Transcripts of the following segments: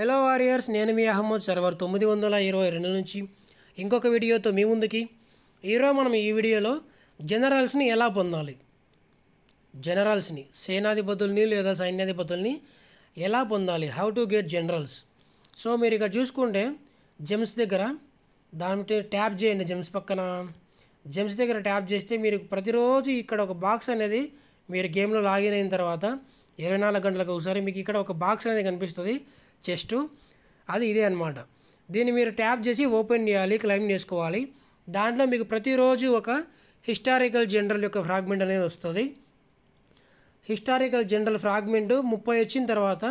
hello warriors నేను మీ Ahmed server తొమ్మిది వందల ఇరవై రెండు నుంచి ఇంకొక వీడియోతో మీ ముందుకి ఈరోజు మనం ఈ వీడియోలో జనరల్స్ని ఎలా పొందాలి జనరల్స్ని సేనాధిపతుల్ని లేదా సైన్యాధిపతుల్ని ఎలా పొందాలి how to get generals so మీరు ఇక్కడ చూసుకుంటే జెమ్స్ దగ్గర దాని ట్యాప్ చేయండి జెమ్స్ పక్కన జెమ్స్ దగ్గర ట్యాప్ చేస్తే మీరు ప్రతిరోజు ఇక్కడ ఒక బాక్స్ అనేది మీరు గేమ్లో లాగిన్ అయిన తర్వాత ఇరవై నాలుగు గంటలకు ఒకసారి మీకు ఇక్కడ ఒక బాక్స్ అనేది కనిపిస్తుంది చెస్ట్ అది ఇదే అనమాట దీన్ని మీరు ట్యాప్ చేసి ఓపెన్ చేయాలి క్లైమ్ చేసుకోవాలి దాంట్లో మీకు ప్రతిరోజు ఒక హిస్టారికల్ జనరల్ యొక్క ఫ్రాగ్మెంట్ అనేది వస్తుంది హిస్టారికల్ జనరల్ ఫ్రాగ్మెంట్ ముప్పై వచ్చిన తర్వాత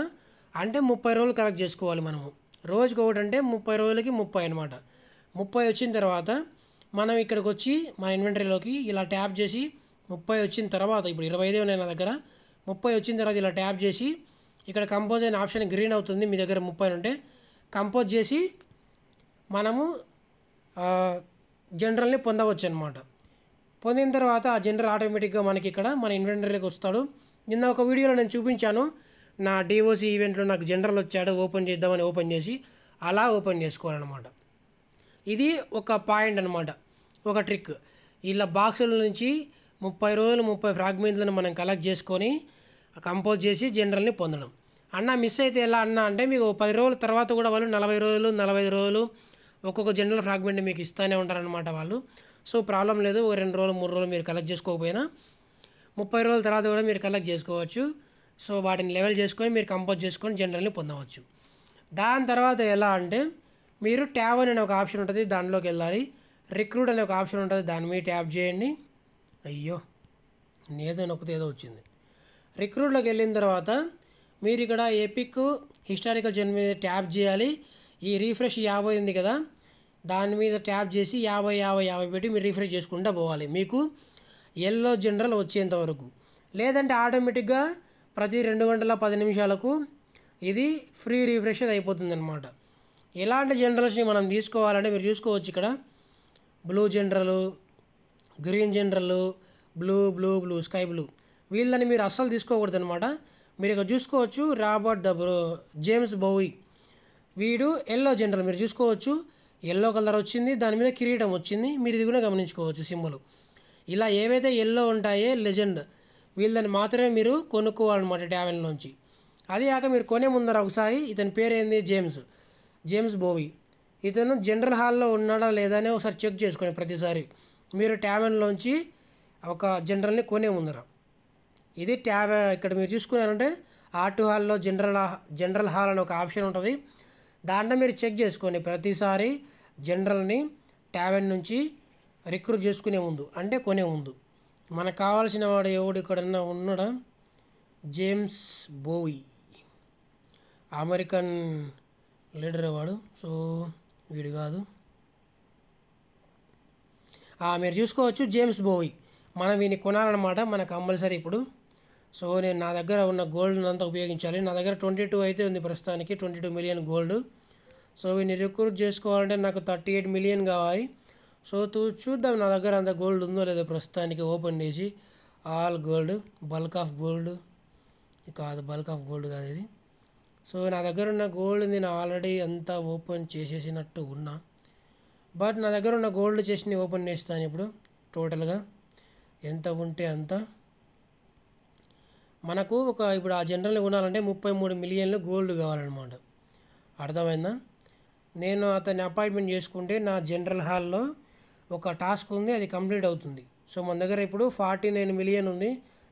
అంటే ముప్పై రోజులు కలెక్ట్ చేసుకోవాలి మనము రోజుకి ఒకటి అంటే ముప్పై రోజులకి ముప్పై అనమాట ముప్పై వచ్చిన తర్వాత మనం ఇక్కడికి వచ్చి మన ఇన్వెంటరీలోకి ఇలా ట్యాప్ చేసి ముప్పై వచ్చిన తర్వాత ఇప్పుడు ఇరవై ఐదే ఉన్నాయి నా దగ్గర ముప్పై వచ్చిన తర్వాత ఇలా ట్యాప్ చేసి ఇక్కడ కంపోజ్ అయిన ఆప్షన్ గ్రీన్ అవుతుంది మీ దగ్గర ముప్పై ఉంటే కంపోజ్ చేసి మనము జనరల్ని పొందవచ్చు అనమాట పొందిన తర్వాత ఆ జనరల్ ఆటోమేటిక్గా మనకి ఇక్కడ మన ఇన్వెంటరీలోకి వస్తాడు నిన్న ఒక వీడియోలో నేను చూపించాను నా డిఓసి ఈవెంట్లో నాకు జనరల్ వచ్చాడు ఓపెన్ చేద్దామని ఓపెన్ చేసి అలా ఓపెన్ చేసుకోవాలన్నమాట ఇది ఒక పాయింట్ అనమాట ఒక ట్రిక్ ఇలా బాక్సుల నుంచి ముప్పై రోజులు ముప్పై ఫ్రాగ్మెంట్లను మనం కలెక్ట్ చేసుకొని కంపోజ్ చేసి జనరల్ని పొందడం అన్న మిస్ అయితే ఎలా అన్న అంటే మీకు పది రోజుల తర్వాత కూడా వాళ్ళు నలభై రోజులు నలభై రోజులు ఒక్కొక్క జనరల్ ఫ్రాగ్మెంట్ మీకు ఇస్తూనే ఉంటారనమాట వాళ్ళు సో ప్రాబ్లం లేదు ఒక రెండు రోజులు మూడు రోజులు మీరు కలెక్ట్ చేసుకోకపోయినా ముప్పై రోజుల తర్వాత కూడా మీరు కలెక్ట్ చేసుకోవచ్చు సో వాటిని లెవెల్ చేసుకొని మీరు కంపోజ్ చేసుకొని జనరల్ని పొందవచ్చు దాని తర్వాత ఎలా అంటే మీరు ట్యాబ్ అనే ఒక ఆప్షన్ ఉంటుంది దానిలోకి వెళ్ళాలి రిక్రూట్ అనే ఒక ఆప్షన్ ఉంటుంది దాని మీద ట్యాప్ చేయండి అయ్యో నేదో నొక్కితే ఏదో వచ్చింది రిక్రూట్లోకి వెళ్ళిన తర్వాత మీరు ఇక్కడ ఎపిక్ హిస్టారికల్ జర్నీ మీద ట్యాప్ చేయాలి ఈ రీఫ్రెష్ యాభై ఉంది కదా దాని మీద ట్యాప్ చేసి యాభై యాభై యాభై పెట్టి మీరు రీఫ్రెష్ చేసుకుంటూ పోవాలి మీకు ఎల్లో జనరల్ వచ్చేంత వరకు లేదంటే ఆటోమేటిక్గా ప్రతి రెండు గంటల పది నిమిషాలకు ఇది ఫ్రీ రీఫ్రెష్ అయిపోతుంది అనమాట ఎలాంటి జనరల్స్ని మనం తీసుకోవాలంటే మీరు చూసుకోవచ్చు ఇక్కడ blue general green general blue blue blue sky blue వీళ్ళని మీరు అస్సలు తీసుకోకూడదు అనమాట మీరు ఇక చూసుకోవచ్చు రాబర్ట్ డబ్రో జేమ్స్ బౌయి వీడు ఎల్లో జనరల్ మీరు చూసుకోవచ్చు ఎల్లో కలర్ వచ్చింది దాని మీద కిరీటం వచ్చింది మీరు ఇది కూడా గమనించుకోవచ్చు సిమ్ములు ఇలా ఏవైతే ఎల్లో ఉంటాయో లెజెండ్ వీళ్ళని మాత్రమే మీరు కొనుక్కోవాలన్నమాట ట్యావెన్లోంచి అది కాక మీరు కొనే ముందర ఒకసారి ఇతని పేరు ఏంది జేమ్స్ జేమ్స్ బోవి ఇతను జనరల్ హాల్లో ఉన్నాడా లేదా అని ఒకసారి చెక్ చేసుకోండి ప్రతిసారి మీరు ట్యావెన్లోంచి ఒక జనరల్ని కొనే ముందర ఇది ట్యాబ్ ఇక్కడ మీరు చూసుకున్నారంటే ఆర్ట్ హాల్లో జనరల్ జనరల్ హాల్ అని ఒక ఆప్షన్ ఉంటుంది దాంట్లో మీరు చెక్ చేసుకోండి ప్రతిసారి జనరల్ని ట్యావెన్ నుంచి రిక్రూట్ చేసుకునే ముందు అంటే కొనే ముందు మనకు కావాల్సిన వాడు ఎవడు ఇక్కడన్నా ఉన్నాడా జేమ్స్ బోయి అమెరికన్ లీడర్ వాడు సో వీడు కాదు మీరు చూసుకోవచ్చు జేమ్స్ బోయి మనం వీని కొనాలన్నమాట మన కంపల్సరీ ఇప్పుడు సో నేను నా దగ్గర ఉన్న గోల్డ్ అంతా ఉపయోగించాలి నా దగ్గర ట్వంటీ టూ అయితే ఉంది ప్రస్తుతానికి twenty two million gold so వీని రిక్రూట్ చేసుకోవాలంటే నాకు థర్టీ ఎయిట్ మిలియన్ కావాలి సో తూ చూద్దాం నా దగ్గర అంత గోల్డ్ ఉందో లేదో ప్రస్తుతానికి ఓపెన్ చేసి all gold bulk of gold కాదు బల్క్ ఆఫ్ గోల్డ్ కాదు ఇది సో నా దగ్గర ఉన్న గోల్డ్ నేను ఆల్రెడీ అంతా ఓపెన్ చేసేసినట్టు ఉన్నా బట్ నా దగ్గర ఉన్న గోల్డ్ చేసి ఓపెన్ చేస్తాను ఇప్పుడు టోటల్గా ఎంత ఉంటే అంతా మనకు ఒక ఇప్పుడు ఆ జనరల్ని కొనాలంటే ముప్పై మూడు మిలియన్లు గోల్డ్ కావాలన్నమాట అర్థమైందా నేను అతన్ని అపాయింట్మెంట్ చేసుకుంటే నా జనరల్ హాల్లో ఒక టాస్క్ ఉంది అది కంప్లీట్ అవుతుంది సో మన దగ్గర ఇప్పుడు ఫార్టీ నైన్ మిలియన్ ఉంది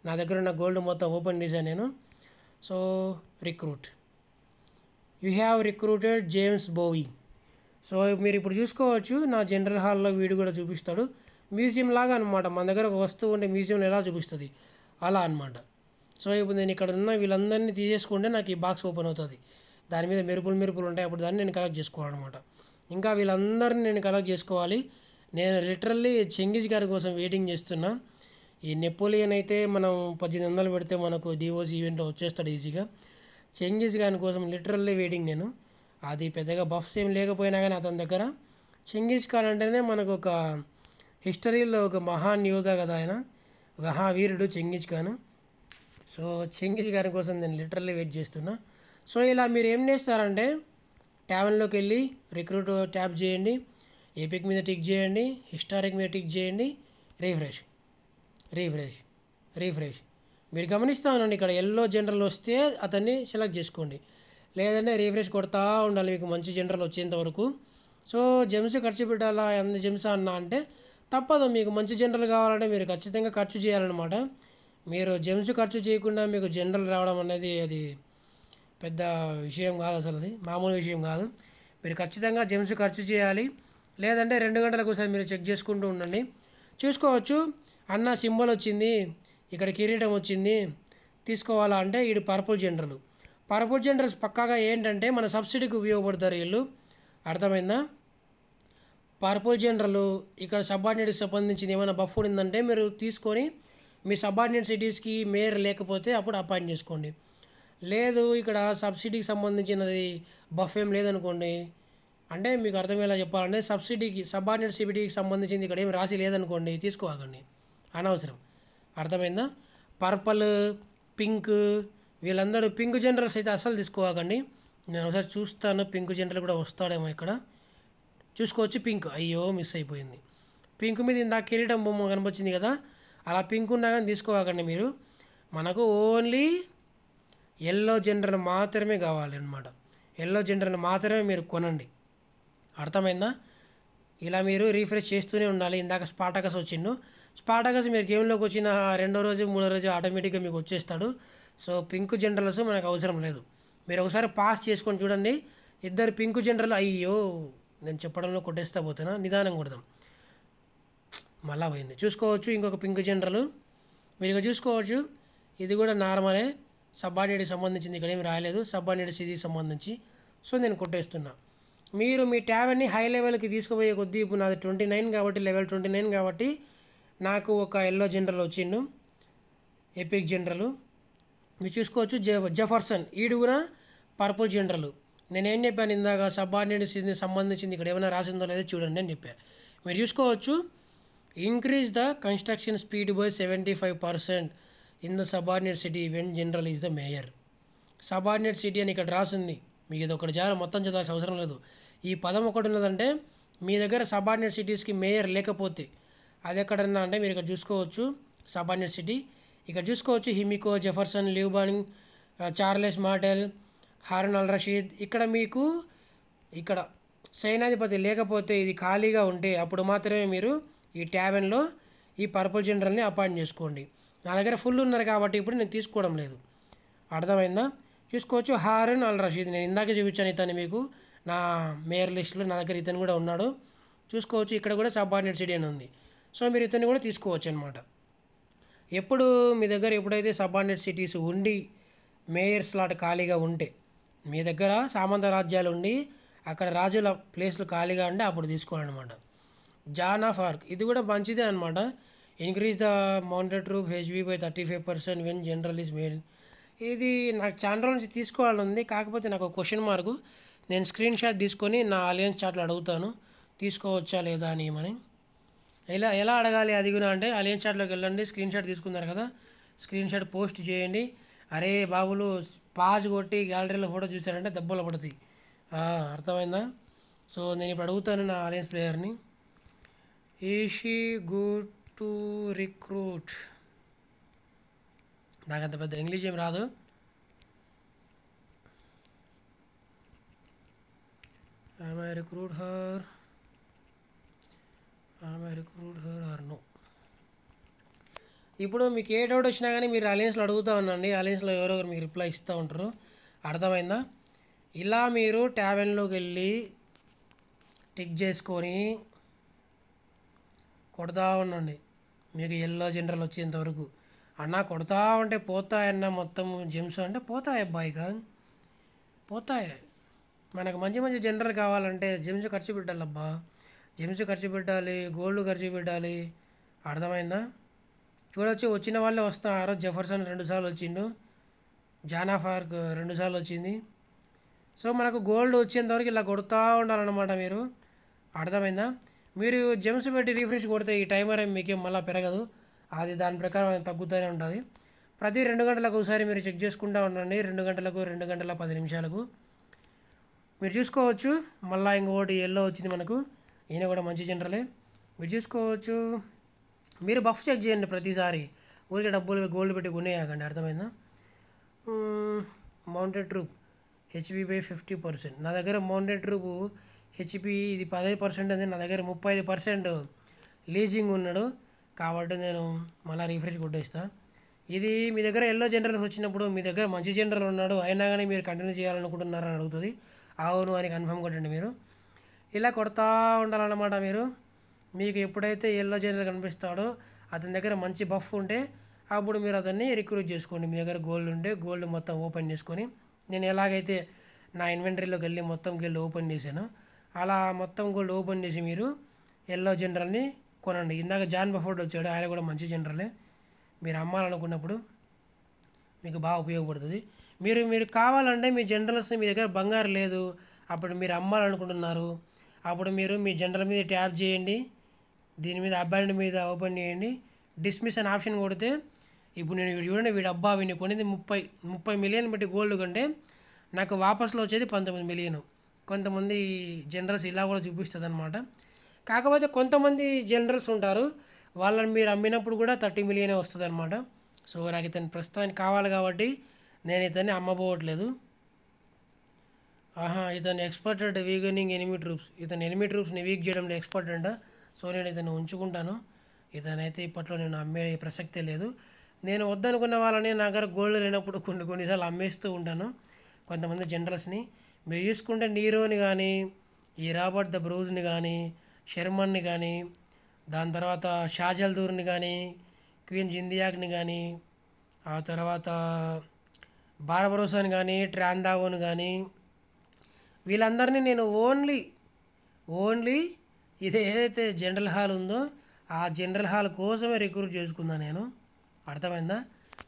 నా దగ్గర ఉన్న గోల్డ్ మొత్తం ఓపెన్ చేశాను నేను so recruit you have recruited James Bowie so మీరు ఇప్పుడు చూసుకోవచ్చు నా జనరల్ హాల్లో వీడు కూడా చూపిస్తాడు మ్యూజియం లాగా అనమాట మన దగ్గర ఒక వస్తువు ఉంటే మ్యూజియంలో ఎలా చూపిస్తుంది అలా అనమాట సో ఇప్పుడు నేను ఇక్కడ ఉన్న వీళ్ళందరినీ తీసేసుకుంటే నాకు ఈ బాక్స్ ఓపెన్ అవుతుంది దాని మీద మెరుపులు మెరుపులు ఉంటాయి అప్పుడు దాన్ని నేను కలెక్ట్ చేసుకోవాలన్నమాట ఇంకా వీళ్ళందరినీ నేను కలెక్ట్ చేసుకోవాలి నేను లిటరల్లీ చెంగిజ్ గారి కోసం వెయిటింగ్ చేస్తున్నా ఈ నెపోలియన్ అయితే మనం పద్దెనిమిది వందలు పెడితే మనకు డివోస్ ఈవెంట్లో వచ్చేస్తాడు ఈజీగా చెంగిజ్ గారి కోసం లిటరల్లీ వెయిటింగ్ నేను అది పెద్దగా బఫ్స్ ఏం లేకపోయినా కానీ అతని దగ్గర చెంగిజ్ ఖాన్ అంటేనే మనకు ఒక హిస్టరీలో ఒక మహాన్ యోధ కదా ఆయన మహావీరుడు చెంగిజ్ ఖాన్ సో చెంగిజ్ గారి కోసం నేను లిటరల్లీ వెయిట్ చేస్తున్నా సో ఇలా మీరు ఏం చేస్తారంటే ట్యావెన్లోకి వెళ్ళి రిక్రూట్ ట్యాప్ చేయండి ఏపిక్ మీద టిక్ చేయండి హిస్టారిక్ మీద టిక్ చేయండి రీఫ్రెష్ రీఫ్రెష్ రీఫ్రెష్ మీరు గమనిస్తూ ఉండండి ఇక్కడ ఎల్లో జనరల్ వస్తే అతన్ని సెలెక్ట్ చేసుకోండి లేదంటే రీఫ్రెష్ కొడతా ఉండాలి మీకు మంచి జనరల్ వచ్చేంత వరకు సో జెమ్స్ ఖర్చు పెట్టాలా ఎంత జెమ్స్ అన్నా అంటే తప్పదు మీకు మంచి జనరల్ కావాలంటే మీరు ఖచ్చితంగా ఖర్చు చేయాలన్నమాట మీరు జెమ్స్ ఖర్చు చేయకుండా మీకు జనరల్ రావడం అనేది అది పెద్ద విషయం కాదు అసలు అది మామూలు విషయం కాదు మీరు ఖచ్చితంగా జెమ్స్ ఖర్చు చేయాలి లేదంటే రెండు గంటలకు ఒకసారి మీరు చెక్ చేసుకుంటూ ఉండండి చూసుకోవచ్చు అన్న సింబల్ వచ్చింది ఇక్కడ కిరీటం వచ్చింది తీసుకోవాలా అంటే ఇది పర్పుల్ జనరల్ పర్పుల్ జనరల్స్ పక్కాగా ఏంటంటే మన సబ్సిడీకి ఉపయోగపడతారు వీళ్ళు అర్థమైందా పర్పుల్ జనరల్ ఇక్కడ సబార్డినేట్కి సంబంధించింది ఏమైనా బఫ్ ఉందంటే మీరు తీసుకొని మీ సబార్డినేట్ సిటీస్కి మేయర్ లేకపోతే అప్పుడు అపాయింట్ చేసుకోండి లేదు ఇక్కడ సబ్సిడీకి సంబంధించినది బఫేం లేదనుకోండి అంటే మీకు అర్థమయ్యేలా చెప్పాలంటే సబ్సిడీకి సబార్డినేట్ సిబిటీకి సంబంధించింది ఇక్కడ ఏం రాసి లేదనుకోండి తీసుకోవాలండి అనవసరం అర్థమైందా పర్పల్ పింక్ వీళ్ళందరూ పింక్ జనరల్స్ అయితే అసలు తీసుకోకండి నేను ఒకసారి చూస్తాను పింక్ జనరల్ కూడా వస్తాడేమో ఇక్కడ చూసుకోవచ్చు పింక్ అయ్యో మిస్ అయిపోయింది పింక్ మీద ఇందాక కిరీటం బొమ్మ కనిపించింది కదా అలా పింక్ ఉన్నా కానీ తీసుకోవాలండి మీరు మనకు ఓన్లీ ఎల్లో జెండర్ని మాత్రమే కావాలన్నమాట ఎల్లో జెండర్ని మాత్రమే మీరు కొనండి అర్థమైందా ఇలా మీరు రీఫ్రెష్ చేస్తూనే ఉండాలి ఇందాక స్పాటకస్ వచ్చిండు స్పాటకస్ మీరు గేమ్లోకి వచ్చిన రెండో రోజు మూడో రోజు ఆటోమేటిక్గా మీకు వచ్చేస్తాడు సో పింక్ జెండర్లస్ మనకు అవసరం లేదు మీరు ఒకసారి పాస్ చేసుకొని చూడండి ఇద్దరు పింక్ జెండర్లు అయ్యో నేను చెప్పడంలో కొట్టేస్తా పోతున్నా నిదానం కొడదాం మళ్ళీ పోయింది చూసుకోవచ్చు ఇంకొక పింక్ జనరల్ మీరు చూసుకోవచ్చు ఇది కూడా నార్మలే సబ్ఆర్డినేట్కి సంబంధించింది ఇక్కడ ఏమి రాలేదు సబ్ఆర్డినేట్ సిరీకి సంబంధించి సో నేను కొట్టేస్తున్నా మీరు మీ అన్ని హై లెవెల్కి తీసుకుపోయే కొద్దీ ఇప్పుడు నాది ట్వంటీ నైన్ కాబట్టి లెవెల్ ట్వంటీ నైన్ కాబట్టి నాకు ఒక ఎల్లో జనరల్ వచ్చిండు ఎపిక్ జనరల్ మీరు చూసుకోవచ్చు జ జెఫర్సన్ ఈడు కూడా పర్పుల్ జనరల్ నేనేం చెప్పాను ఇందాక సబ్ఆర్డినేట్ సంబంధించింది ఇక్కడ ఏమైనా రాసిందో లేదో చూడండి అని చెప్పాను మీరు చూసుకోవచ్చు increase the construction speed construction seventy five percent in the subordinate city when general is the mayor subordinate city అని ఇక్కడ రాసింది మీకు ఇది ఒకటి చాలా మొత్తం చదవాల్సిన అవసరం లేదు ఈ పదం ఒకటి ఉన్నదంటే మీ దగ్గర సబార్డినేట్ సిటీస్కి మేయర్ లేకపోతే అది ఎక్కడన్నా అంటే మీరు ఇక్కడ చూసుకోవచ్చు సబార్డినేట్ సిటీ ఇక్కడ చూసుకోవచ్చు హిమికో జెఫర్సన్ లివ్బాన్ Charles Martel Harun al Rashid ఇక్కడ మీకు ఇక్కడ సైనాధిపతి లేకపోతే ఇది ఖాళీగా ఉంటే అప్పుడు మాత్రమే మీరు ఈ ట్యాబెన్లో ఈ పర్పుల్ జనరల్ని అపాయింట్ చేసుకోండి నా దగ్గర ఫుల్ ఉన్నారు కాబట్టి ఇప్పుడు నేను తీసుకోవడం లేదు అర్థమైందా చూసుకోవచ్చు హారన్ అల్ రషీద్ నేను ఇందాక చూపించాను ఇతను మీకు నా మేయర్ లిస్టులో నా దగ్గర ఇతను కూడా ఉన్నాడు చూసుకోవచ్చు ఇక్కడ కూడా సబార్డినేట్ సిటీ అని ఉంది సో మీరు ఇతన్ని కూడా తీసుకోవచ్చు అనమాట ఎప్పుడు మీ దగ్గర ఎప్పుడైతే సబార్డినేట్ సిటీస్ ఉండి మేయర్ స్లాట్ ఖాళీగా ఉంటే మీ దగ్గర సామంత రాజ్యాలు ఉండి అక్కడ రాజుల ప్లేస్లు ఖాళీగా ఉంటే అప్పుడు తీసుకోవాలన్నమాట జాన్ ఆఫ్ ఆర్క్ ఇది కూడా మంచిదే అనమాట increase the mounted troop HP by thirty five percent when general is male ఇది నాకు ఛానల్ నుంచి తీసుకోవాలనుంది కాకపోతే నాకు క్వశ్చన్ మార్కు నేను స్క్రీన్ షాట్ తీసుకొని నా అలియన్స్ చాట్లో అడుగుతాను తీసుకోవచ్చా లేదా అని ఏమని ఎలా ఎలా అడగాలి అది కూడా అంటే ఆలియన్స్ చాట్లోకి వెళ్ళండి స్క్రీన్ షాట్ తీసుకున్నారు కదా స్క్రీన్ షాట్ పోస్ట్ చేయండి అరే బాబులు పాజ్ కొట్టి గ్యాలరీలో ఫోటో చూసారంటే దెబ్బలు పడుతుంది అర్థమైందా సో నేను ఇప్పుడు అడుగుతాను నా అలియన్స్ ప్లేయర్ని is she good to recruit నాకు అంత పెద్ద ఇంగ్లీష్ ఏం రాదు am i recruit her am i recruit her or no ఇప్పుడు మీకు ఏ డౌట్ వచ్చినా కానీ మీరు అలయన్స్లో అడుగుతూ ఉండండి అలయన్స్లో ఒకరు మీకు రిప్లై ఇస్తూ ఉంటారు అర్థమైందా ఇలా మీరు ట్యాబెన్లోకి వెళ్ళి టిక్ చేసుకొని కొడతా ఉండండి మీకు ఎల్లో జనరల్ వచ్చేంతవరకు అన్న కొడతా ఉంటే పోతాయన్న మొత్తం జెమ్స్ అంటే పోతాయి అబ్బాయిగా పోతాయి మనకు మంచి మంచి జనరల్ కావాలంటే జెమ్స్ ఖర్చు పెట్టాలబ్బా జెమ్స్ ఖర్చు పెట్టాలి గోల్డ్ ఖర్చు పెట్టాలి అర్థమైందా చూడొచ్చు వచ్చిన వాళ్ళే వస్తారు జెఫర్సన్ రెండుసార్లు వచ్చిండు జానాఫార్క్ రెండుసార్లు వచ్చింది సో మనకు గోల్డ్ వచ్చేంతవరకు ఇలా కొడుతూ ఉండాలన్నమాట మీరు అర్థమైందా మీరు జెమ్స్ పెట్టి రీఫ్రెష్ కొడితే ఈ టైమర్ మీకేం మళ్ళీ పెరగదు అది దాని ప్రకారం తగ్గుతూనే ఉంటుంది ప్రతి రెండు గంటలకు ఒకసారి మీరు చెక్ చేసుకుంటూ ఉండండి రెండు గంటలకు రెండు గంటల పది నిమిషాలకు మీరు చూసుకోవచ్చు మళ్ళీ ఇంకొకటి ఎల్లో వచ్చింది మనకు ఈయన కూడా మంచి జనరలే మీరు చూసుకోవచ్చు మీరు బఫ్ చెక్ చేయండి ప్రతిసారి ఊరికే డబ్బులు గోల్డ్ పెట్టి కొనేయాకండి అర్థమైందా mounted troop HP by fifty percent నా దగ్గర మౌంటెడ్ ట్రూప్ హెచ్పి ఇది పదహైదు పర్సెంట్ ఉంది నా దగ్గర ముప్పై ఐదు పర్సెంట్ లీజింగ్ ఉన్నాడు కాబట్టి నేను మళ్ళీ రీఫ్రెష్ కొట్టేస్తా ఇది మీ దగ్గర ఎల్లో జనరల్స్ వచ్చినప్పుడు మీ దగ్గర మంచి జనరల్ ఉన్నాడు అయినా కానీ మీరు కంటిన్యూ చేయాలనుకుంటున్నారని అడుగుతుంది అవును అని కన్ఫర్మ్ కొట్టండి మీరు ఇలా కొడతా ఉండాలన్నమాట మీరు మీకు ఎప్పుడైతే ఎల్లో జనరల్ కనిపిస్తాడో అతని దగ్గర మంచి బఫ్ ఉంటే అప్పుడు మీరు అతన్ని రిక్రూట్ చేసుకోండి మీ దగ్గర గోల్డ్ ఉంటే గోల్డ్ మొత్తం ఓపెన్ చేసుకొని నేను ఎలాగైతే నా ఇన్వెంటరీలోకి వెళ్ళి మొత్తం గెళ్ళి ఓపెన్ చేశాను అలా మొత్తం కూడా ఓపెన్ చేసి మీరు ఎల్లో జనరల్ని కొనండి ఇందాక జాన్ బఫోర్డ్ వచ్చాడు ఆయన కూడా మంచి జనరలే మీరు అమ్మాలనుకున్నప్పుడు మీకు బాగా ఉపయోగపడుతుంది మీరు మీరు కావాలంటే మీ జనరల్స్ మీ దగ్గర బంగారు లేదు అప్పుడు మీరు అమ్మాలనుకుంటున్నారు అప్పుడు మీరు మీ జనరల్ మీద ట్యాప్ చేయండి దీని మీద అబ్బాయిని మీద ఓపెన్ చేయండి డిస్మిస్ అనే ఆప్షన్ కొడితే ఇప్పుడు నేను చూడండి వీడు అబ్బా వీడిని కొనేది ముప్పై ముప్పై మిలియన్ బట్టి గోల్డ్ కంటే నాకు వాపస్లో వచ్చేది పంతొమ్మిది మిలియన్ కొంతమంది జనరల్స్ ఇలా కూడా చూపిస్తుంది అనమాట కాకపోతే కొంతమంది జనరల్స్ ఉంటారు వాళ్ళని మీరు అమ్మినప్పుడు కూడా థర్టీ మిలియనే వస్తుంది అనమాట సో నాకు ఇతను ప్రస్తుతానికి కావాలి కాబట్టి నేను ఇతన్ని అమ్మబోవట్లేదు ఆహా ఇతను ఎక్స్పర్ట్ అంటే వీగనింగ్ ఎనిమి ట్రూప్స్ ఇతను ఎనిమి ట్రూప్స్ని వీక్ చేయడంలో ఎక్స్పర్ట్ అంట సో నేను ఇతను ఉంచుకుంటాను ఇతనైతే ఇప్పట్లో నేను అమ్మే ప్రసక్తే లేదు నేను వద్దనుకున్న వాళ్ళని నా దగ్గర గోల్డ్ లేనప్పుడు కొన్ని కొన్నిసార్లు అమ్మేస్తూ ఉంటాను కొంతమంది జనరల్స్ని మీరు చూసుకుంటే నీరోని కానీ ఈ రాబర్ట్ ద బ్రూజ్ని కానీ శర్మన్ని కానీ దాని తర్వాత షాజల్ దూర్ని కానీ క్వీన్ జిందియాగ్ని కానీ ఆ తర్వాత బారబరోసాని కానీ ట్రాందావోని కానీ వీళ్ళందరినీ నేను ఓన్లీ ఓన్లీ ఇది ఏదైతే జనరల్ హాల్ ఉందో ఆ జనరల్ హాల్ కోసమే రిక్రూట్ చేసుకుందా నేను అర్థమైందా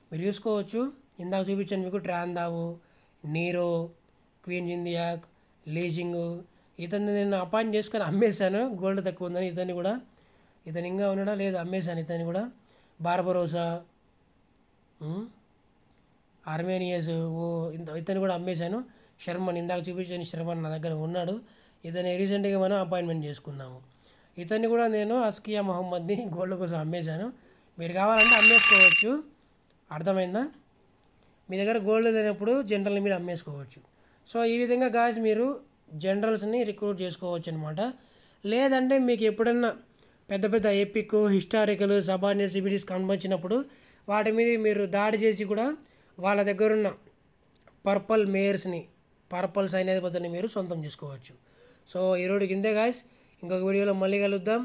మీరు చూసుకోవచ్చు ఇందాక చూపించాను మీకు దావు నీరో క్వీన్ జిందియాక్ లేజింగ్ ఇతన్ని నేను అపాయింట్ చేసుకొని అమ్మేశాను గోల్డ్ తక్కువ ఉందని ఇతన్ని కూడా ఇతను ఇంకా ఉన్నాడా లేదు అమ్మేశాను ఇతన్ని కూడా బార్బరోసా ఆర్మేనియస్ ఓ ఇంత ఇతను కూడా అమ్మేశాను శర్మన్ ఇందాక చూపించాను శర్మన్ నా దగ్గర ఉన్నాడు ఇతని రీసెంట్గా మనం అపాయింట్మెంట్ చేసుకున్నాము ఇతన్ని కూడా నేను అస్కియా మొహమ్మద్ని గోల్డ్ కోసం అమ్మేశాను మీరు కావాలంటే అమ్మేసుకోవచ్చు అర్థమైందా మీ దగ్గర గోల్డ్ లేనప్పుడు జనరల్ని మీరు అమ్మేసుకోవచ్చు సో ఈ విధంగా గాయస్ మీరు జనరల్స్ని రిక్రూట్ చేసుకోవచ్చు అనమాట లేదంటే మీకు ఎప్పుడన్నా పెద్ద పెద్ద ఎపిక్ హిస్టారికల్ సబార్డినేట్ సిబిటీస్ కనబచ్చినప్పుడు వాటి మీద మీరు దాడి చేసి కూడా వాళ్ళ దగ్గర ఉన్న పర్పల్ మేయర్స్ని పర్పల్ సైన్యాధిపతిని మీరు సొంతం చేసుకోవచ్చు సో ఈరోజు కిందే గాయస్ ఇంకొక వీడియోలో మళ్ళీ కలుద్దాం